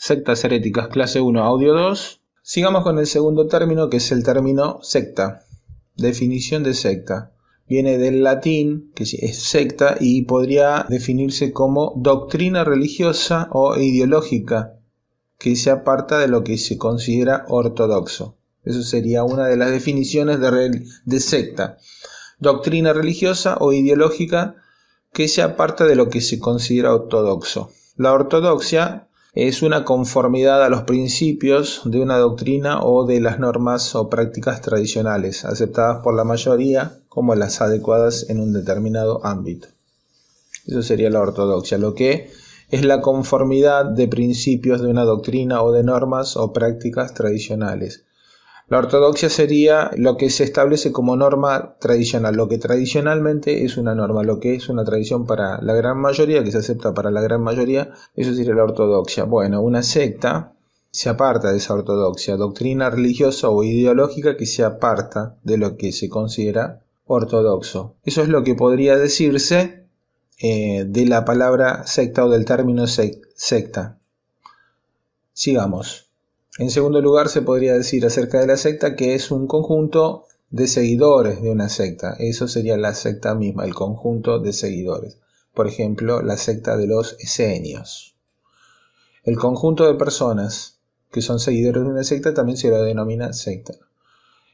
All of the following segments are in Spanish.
sectas heréticas clase 1, audio 2. Sigamos con el segundo término, que es el término secta. Definición de secta. Viene del latín, que es secta, y podría definirse como doctrina religiosa o ideológica, que se aparta de lo que se considera ortodoxo. Eso sería una de las definiciones de, de secta. Doctrina religiosa o ideológica que se aparta de lo que se considera ortodoxo. La ortodoxia es una conformidad a los principios de una doctrina o de las normas o prácticas tradicionales, aceptadas por la mayoría como las adecuadas en un determinado ámbito. Eso sería la ortodoxia, lo que es la conformidad de principios de una doctrina o de normas o prácticas tradicionales. La ortodoxia sería lo que se establece como norma tradicional, lo que tradicionalmente es una norma, lo que es una tradición para la gran mayoría, que se acepta para la gran mayoría, eso sería la ortodoxia. Bueno, una secta se aparta de esa ortodoxia, doctrina religiosa o ideológica que se aparta de lo que se considera ortodoxo. Eso es lo que podría decirse eh, de la palabra secta o del término secta. Sigamos. En segundo lugar, se podría decir acerca de la secta que es un conjunto de seguidores de una secta. Eso sería la secta misma, el conjunto de seguidores. Por ejemplo, la secta de los esenios. El conjunto de personas que son seguidores de una secta también se lo denomina secta.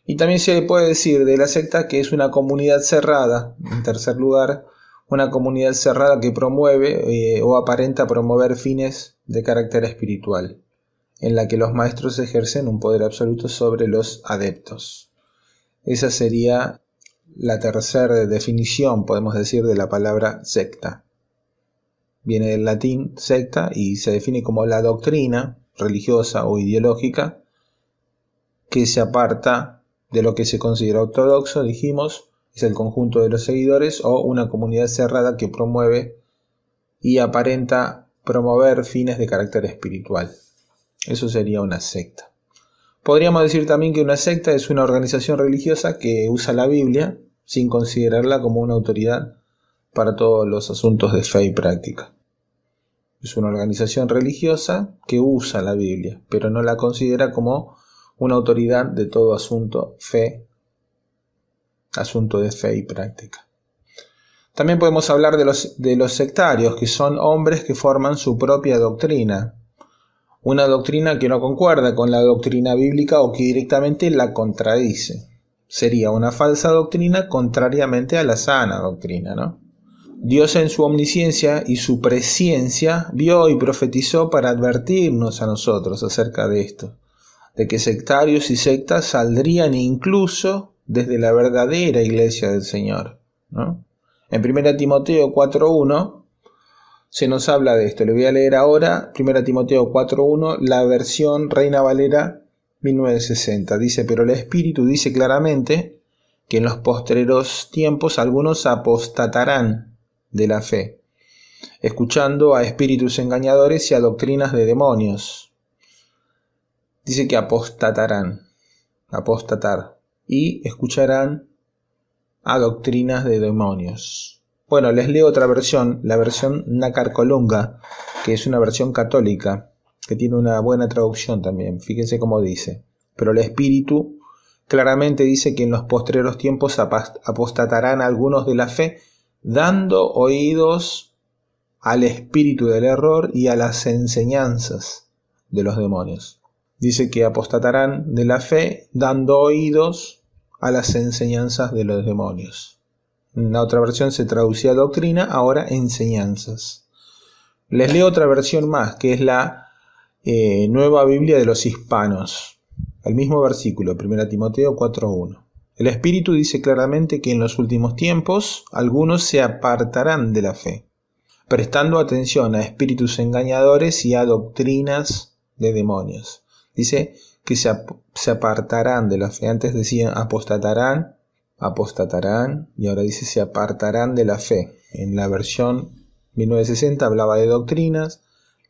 Y también se puede decir de la secta que es una comunidad cerrada, en tercer lugar, una comunidad cerrada que promueve eh, o aparenta promover fines de carácter espiritual en la que los maestros ejercen un poder absoluto sobre los adeptos. Esa sería la tercera definición, podemos decir, de la palabra secta. Viene del latín secta y se define como la doctrina religiosa o ideológica que se aparta de lo que se considera ortodoxo, dijimos, es el conjunto de los seguidores o una comunidad cerrada que promueve y aparenta promover fines de carácter espiritual. Eso sería una secta. Podríamos decir también que una secta es una organización religiosa que usa la Biblia sin considerarla como una autoridad para todos los asuntos de fe y práctica. Es una organización religiosa que usa la Biblia, pero no la considera como una autoridad de todo asunto fe, asunto de fe y práctica. También podemos hablar de los, de los sectarios, que son hombres que forman su propia doctrina, una doctrina que no concuerda con la doctrina bíblica o que directamente la contradice. Sería una falsa doctrina contrariamente a la sana doctrina, ¿no? Dios en su omnisciencia y su presciencia vio y profetizó para advertirnos a nosotros acerca de esto, de que sectarios y sectas saldrían incluso desde la verdadera iglesia del Señor. En 1 Timoteo 4.1 se nos habla de esto. Le voy a leer ahora 1 Timoteo 4.1, la versión Reina Valera 1960. Dice, pero el Espíritu dice claramente que en los postreros tiempos algunos apostatarán de la fe, escuchando a espíritus engañadores y a doctrinas de demonios. Dice que apostatarán, apostatar, y escucharán a doctrinas de demonios. Bueno, les leo otra versión, la versión Nácar Colunga, que es una versión católica, que tiene una buena traducción también, fíjense cómo dice. Pero el espíritu claramente dice que en los postreros tiempos apostatarán algunos de la fe, dando oídos al espíritu del error y a las enseñanzas de los demonios. Dice que apostatarán de la fe, dando oídos a las enseñanzas de los demonios. En la otra versión se traducía doctrina, ahora enseñanzas. Les leo otra versión más, que es la eh, Nueva Biblia de los Hispanos. El mismo versículo, 1 Timoteo 4.1. El Espíritu dice claramente que en los últimos tiempos algunos se apartarán de la fe, prestando atención a espíritus engañadores y a doctrinas de demonios. Dice que se, se apartarán de la fe. Antes decían apostatarán, apostatarán y ahora dice se apartarán de la fe. En la versión 1960 hablaba de doctrinas,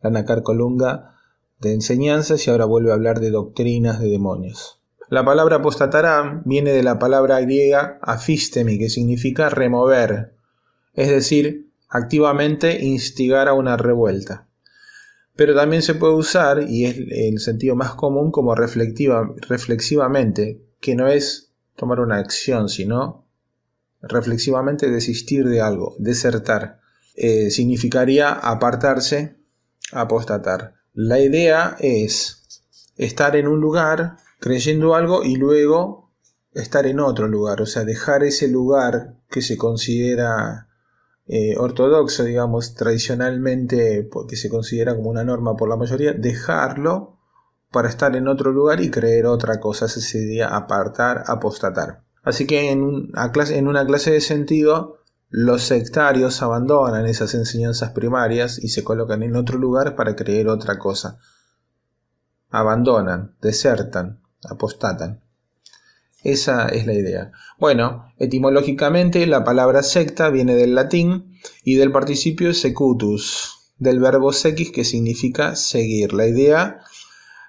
la Nacar Colunga de enseñanzas y ahora vuelve a hablar de doctrinas de demonios. La palabra apostatarán viene de la palabra griega afistemi, que significa remover, es decir, activamente instigar a una revuelta. Pero también se puede usar, y es el sentido más común, como reflexivamente, que no es tomar una acción, sino reflexivamente desistir de algo, desertar. Eh, significaría apartarse, apostatar. La idea es estar en un lugar creyendo algo y luego estar en otro lugar, o sea, dejar ese lugar que se considera eh, ortodoxo, digamos, tradicionalmente, que se considera como una norma por la mayoría, dejarlo para estar en otro lugar y creer otra cosa. Ese sería apartar, apostatar. Así que en una clase, en una clase de sentido, los sectarios abandonan esas enseñanzas primarias y se colocan en otro lugar para creer otra cosa. Abandonan, desertan, apostatan. Esa es la idea. Bueno, etimológicamente la palabra secta viene del latín y del participio secutus, del verbo sequis que significa seguir. La idea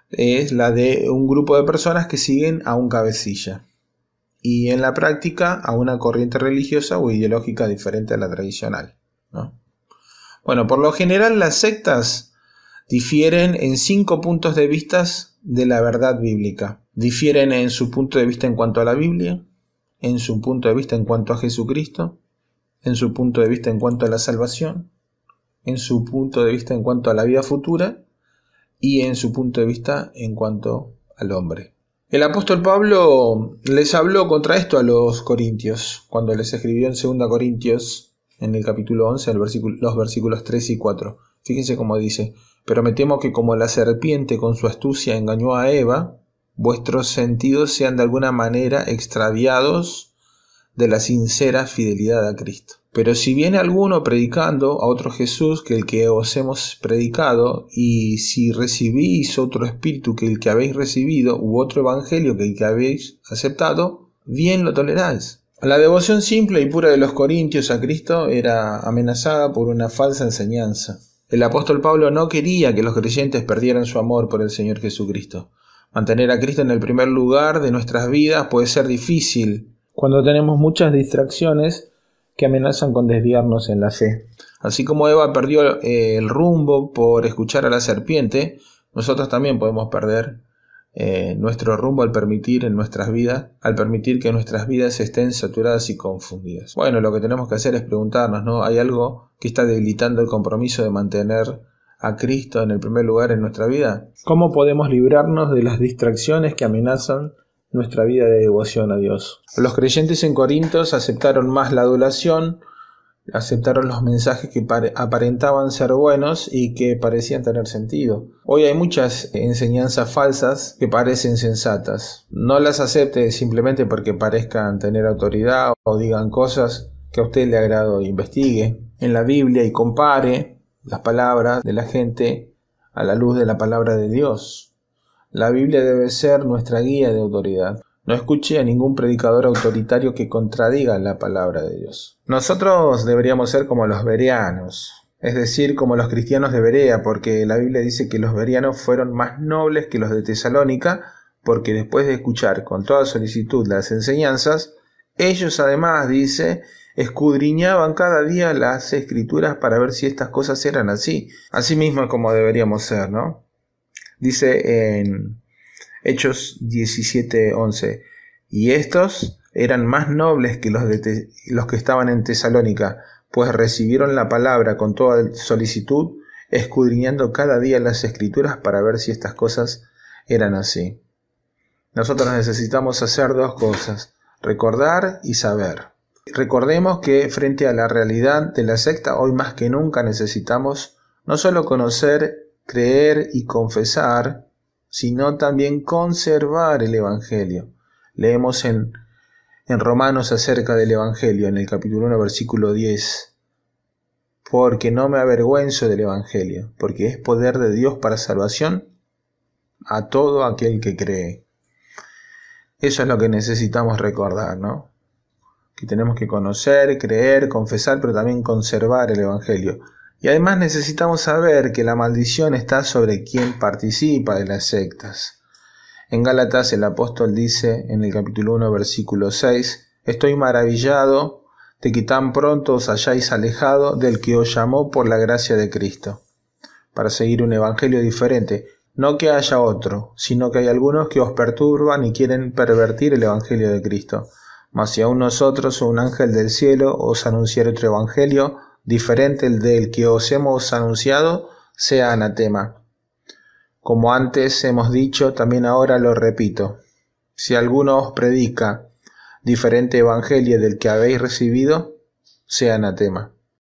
es la de un grupo de personas que siguen a un cabecilla y en la práctica a una corriente religiosa o ideológica diferente a la tradicional. Bueno, por lo general las sectas difieren en cinco puntos de vista de la verdad bíblica. Difieren en su punto de vista en cuanto a la Biblia, en su punto de vista en cuanto a Jesucristo, en su punto de vista en cuanto a la salvación, en su punto de vista en cuanto a la vida futura y en su punto de vista en cuanto al hombre. El apóstol Pablo les habló contra esto a los corintios cuando les escribió en 2 Corintios, en el capítulo 11, el versículo, los versículos 3 y 4. Fíjense cómo dice, pero me temo que como la serpiente con su astucia engañó a Eva, vuestros sentidos sean de alguna manera extraviados de la sincera fidelidad a Cristo. Pero si viene alguno predicando a otro Jesús que el que os hemos predicado, y si recibís otro espíritu que el que habéis recibido, u otro evangelio que el que habéis aceptado, bien lo toleráis. La devoción simple y pura de los corintios a Cristo era amenazada por una falsa enseñanza. El apóstol Pablo no quería que los creyentes perdieran su amor por el Señor Jesucristo. Mantener a Cristo en el primer lugar de nuestras vidas puede ser difícil, cuando tenemos muchas distracciones que amenazan con desviarnos en la fe. Así como Eva perdió eh, el rumbo por escuchar a la serpiente, nosotros también podemos perder eh, nuestro rumbo al permitir en nuestras vidas, al permitir que nuestras vidas estén saturadas y confundidas. Bueno, lo que tenemos que hacer es preguntarnos, ¿no? ¿Hay algo que está debilitando el compromiso de mantener a Cristo en el primer lugar en nuestra vida? ¿Cómo podemos librarnos de las distracciones que amenazan nuestra vida de devoción a Dios. Los creyentes en Corintios aceptaron más la adulación, aceptaron los mensajes que aparentaban ser buenos y que parecían tener sentido. Hoy hay muchas enseñanzas falsas que parecen sensatas. No las acepte simplemente porque parezcan tener autoridad o digan cosas que a usted le agrado. Investigue en la Biblia y compare las palabras de la gente a la luz de la palabra de Dios. La Biblia debe ser nuestra guía de autoridad. No escuche a ningún predicador autoritario que contradiga la palabra de Dios. Nosotros deberíamos ser como los bereanos, es decir, como los cristianos de Berea, porque la Biblia dice que los bereanos fueron más nobles que los de Tesalónica, porque después de escuchar con toda solicitud las enseñanzas, ellos además, dice, escudriñaban cada día las escrituras para ver si estas cosas eran así. Así mismo como deberíamos ser, ¿no? Dice en Hechos 17:11, y estos eran más nobles que los, de los que estaban en Tesalónica, pues recibieron la palabra con toda solicitud, escudriñando cada día las escrituras para ver si estas cosas eran así. Nosotros necesitamos hacer dos cosas, recordar y saber. Recordemos que frente a la realidad de la secta, hoy más que nunca necesitamos no solo conocer creer y confesar, sino también conservar el Evangelio. Leemos en, Romanos acerca del Evangelio, en el capítulo 1, versículo 10 porque no me avergüenzo del Evangelio, porque es poder de Dios para salvación a todo aquel que cree. Eso es lo que necesitamos recordar, ¿no? Que tenemos que conocer, creer, confesar, pero también conservar el Evangelio. Y además necesitamos saber que la maldición está sobre quien participa de las sectas. En Gálatas el apóstol dice en el capítulo 1 versículo 6, Estoy maravillado de que tan pronto os hayáis alejado del que os llamó por la gracia de Cristo, para seguir un evangelio diferente, no que haya otro, sino que hay algunos que os perturban y quieren pervertir el evangelio de Cristo. Mas si aún nosotros o un ángel del cielo os anunciara otro evangelio, diferente del que os hemos anunciado, sea anatema. Como antes hemos dicho, también ahora lo repito. Si alguno os predica diferente evangelio del que habéis recibido, sea anatema.